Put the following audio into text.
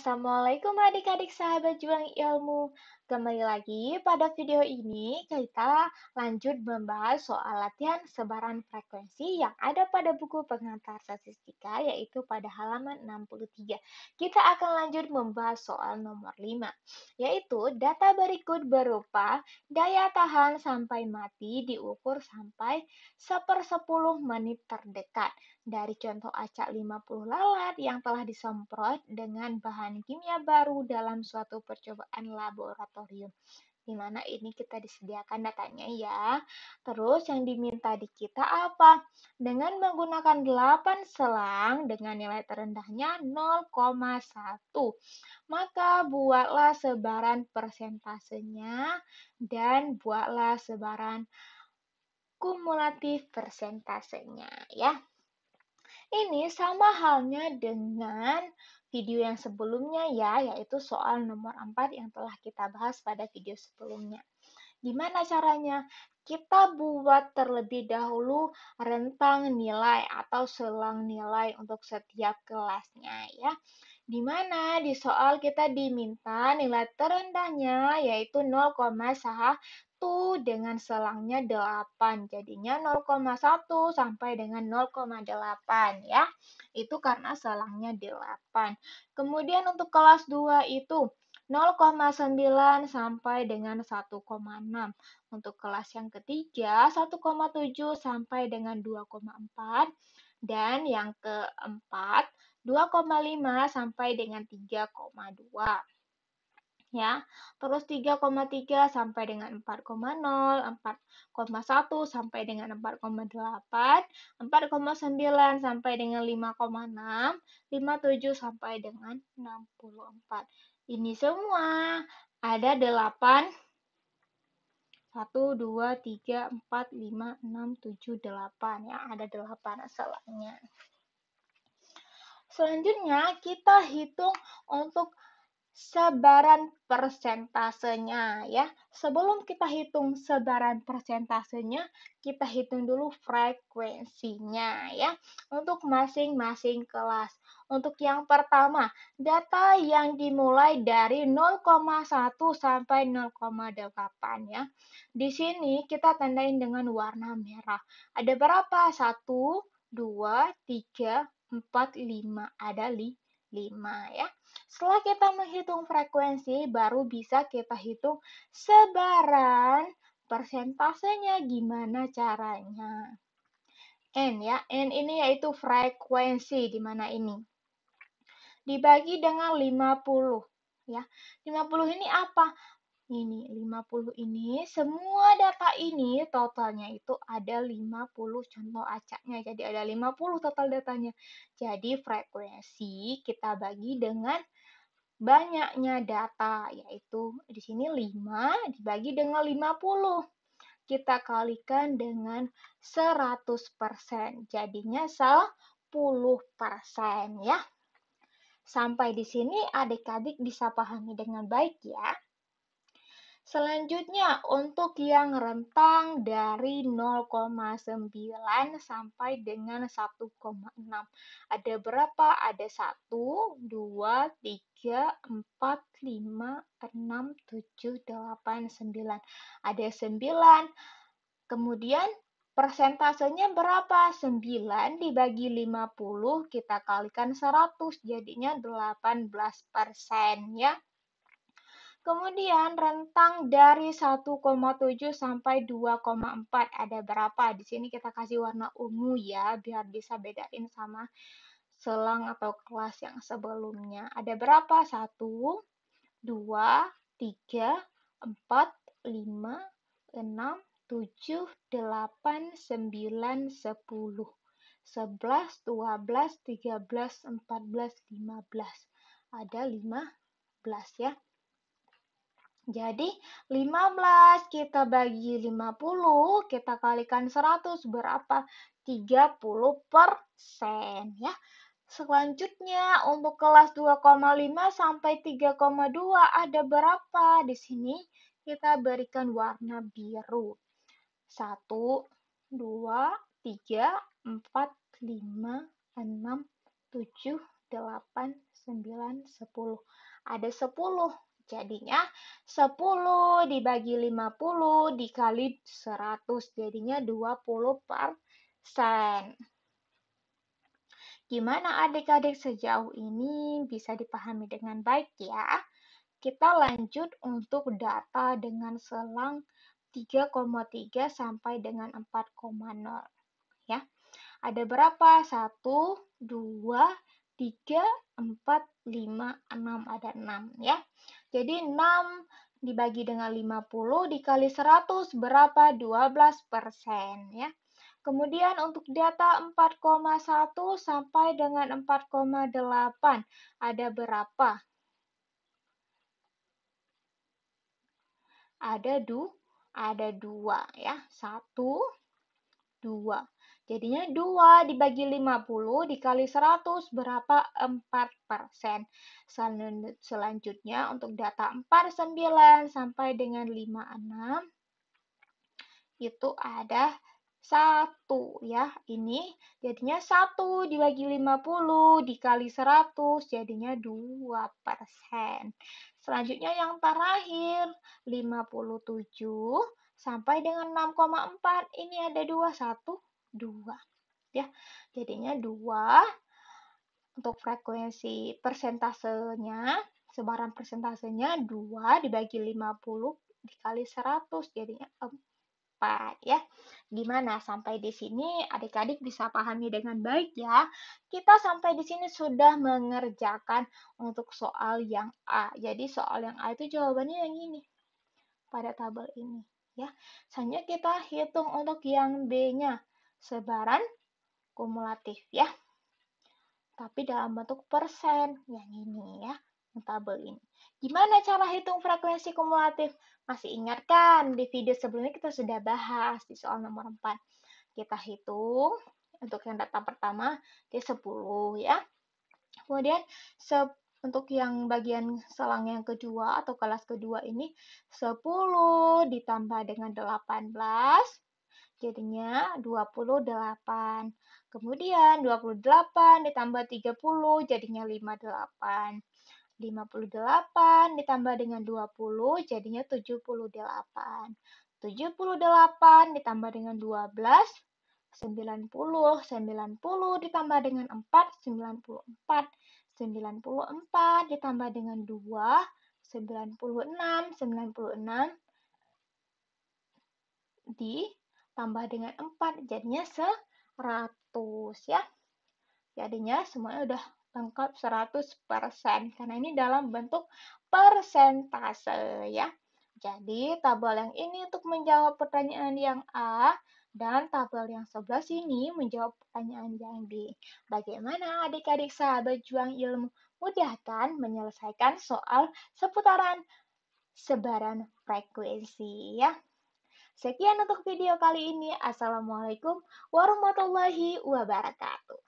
Assalamualaikum adik-adik sahabat juang ilmu. Kembali lagi pada video ini kita lanjut membahas soal latihan sebaran frekuensi yang ada pada buku pengantar statistika yaitu pada halaman 63. Kita akan lanjut membahas soal nomor 5 yaitu data berikut berupa daya tahan sampai mati diukur sampai 1/10 menit terdekat dari contoh acak 50 lalat yang telah disemprot dengan bahan kimia baru dalam suatu percobaan laboratorium laboratorium di mana ini kita disediakan datanya ya. Terus yang diminta di kita apa? Dengan menggunakan 8 selang dengan nilai terendahnya 0,1. Maka buatlah sebaran persentasenya dan buatlah sebaran kumulatif persentasenya ya. Ini sama halnya dengan video yang sebelumnya ya, yaitu soal nomor 4 yang telah kita bahas pada video sebelumnya. Gimana caranya? Kita buat terlebih dahulu rentang nilai atau selang nilai untuk setiap kelasnya ya di mana di soal kita diminta nilai terendahnya yaitu 0,1 dengan selangnya 8. Jadinya 0,1 sampai dengan 0,8 ya. Itu karena selangnya 8. Kemudian untuk kelas 2 itu 0,9 sampai dengan 1,6. Untuk kelas yang ketiga 1,7 sampai dengan 2,4 dan yang keempat 2,5 sampai dengan 3,2 ya. Terus 3,3 sampai dengan 4,0, 4,1 sampai dengan 4,8, 4,9 sampai dengan 5,6, 57 sampai dengan 64. Ini semua ada 8 1, 2, 3, 4, 5, 6, 7, 8 ya ada 8 asalnya. Selanjutnya, kita hitung untuk sebaran persentasenya ya. Sebelum kita hitung sebaran persentasenya, kita hitung dulu frekuensinya ya untuk masing-masing kelas. Untuk yang pertama, data yang dimulai dari 0,1 sampai 0,8 ya. Di sini kita tandain dengan warna merah. Ada berapa? 1 2 3 4, 5. Ada li 5 ya. Setelah kita menghitung frekuensi, baru bisa kita hitung sebaran persentasenya gimana caranya. N ya, N ini yaitu frekuensi di mana ini. Dibagi dengan 50 ya. 50 ini apa? ini 50 ini semua data ini totalnya itu ada 50 contoh acaknya jadi ada 50 total datanya jadi frekuensi kita bagi dengan banyaknya data yaitu di sini 5 dibagi dengan 50 kita kalikan dengan 100% jadinya 10% ya sampai di sini adik-adik bisa pahami dengan baik ya Selanjutnya, untuk yang rentang dari 0,9 sampai dengan 1,6. Ada berapa? Ada 1, 2, 3, 4, 5, 6, 7, 8, 9. Ada 9. Kemudian persentasenya berapa? 9 dibagi 50 kita kalikan 100 jadinya 18 persen ya. Kemudian rentang dari 1,7 sampai 2,4 ada berapa? Di sini kita kasih warna ungu ya, biar bisa bedain sama selang atau kelas yang sebelumnya. Ada berapa? 1, 2, 3, 4, 5, 6, 7, 8, 9, 10, 11, 12, 13, 14, 15. Ada 15 ya. Jadi 15 kita bagi 50, kita kalikan 100 berapa? 30 ya. Selanjutnya untuk kelas 2,5 sampai 3,2 ada berapa? Di sini kita berikan warna biru. 1, 2, 3, 4, 5, 6, 7, 8, 9, 10. Ada 10 Jadinya 10 dibagi 50 dikali 100 jadinya 20 persen. Gimana adik-adik sejauh ini bisa dipahami dengan baik ya? Kita lanjut untuk data dengan selang 3,3 sampai dengan 4,0 ya. Ada berapa? 1 2 3 4 5 6 ada 6 ya. Jadi 6 dibagi dengan 50 dikali 100 berapa? 12 persen ya. Kemudian untuk data 4,1 sampai dengan 4,8 ada berapa? Ada du, ada dua ya, satu, dua. Jadinya 2 dibagi 50 dikali 100 berapa? 4 persen. Selanjutnya untuk data 4, 9 sampai dengan 5, 6 itu ada 1 ya. Ini jadinya 1 dibagi 50 dikali 100 jadinya 2 persen. Selanjutnya yang terakhir 57 sampai dengan 6,4 ini ada 2, 1, 2 ya jadinya 2 untuk frekuensi persentasenya sebaran persentasenya 2 dibagi 50 dikali 100 jadinya 4 ya. Gimana sampai di sini adik-adik bisa pahami dengan baik ya? Kita sampai di sini sudah mengerjakan untuk soal yang A. Jadi soal yang A itu jawabannya yang ini pada tabel ini ya. Selanjutnya kita hitung untuk yang B-nya sebaran kumulatif ya. Tapi dalam bentuk persen yang ini ya, yang tabel ini. Gimana cara hitung frekuensi kumulatif? Masih ingat kan di video sebelumnya kita sudah bahas di soal nomor 4. Kita hitung untuk yang datang pertama di 10 ya. Kemudian se untuk yang bagian selang yang kedua atau kelas kedua ini 10 ditambah dengan 18 Jadinya 28. Kemudian 28 ditambah 30 jadinya 58. 58 ditambah dengan 20 jadinya 78. 78 ditambah dengan 12 90. 90 ditambah dengan 4 94. 94 ditambah dengan 2 96 96 di tambah dengan 4 jadinya 100 ya jadinya semuanya udah lengkap 100% karena ini dalam bentuk persentase ya jadi tabel yang ini untuk menjawab pertanyaan yang A dan tabel yang sebelah sini menjawab pertanyaan yang B. Bagaimana adik-adik sahabat juang ilmu mudahkan menyelesaikan soal seputaran sebaran frekuensi ya? Sekian untuk video kali ini. Assalamualaikum warahmatullahi wabarakatuh.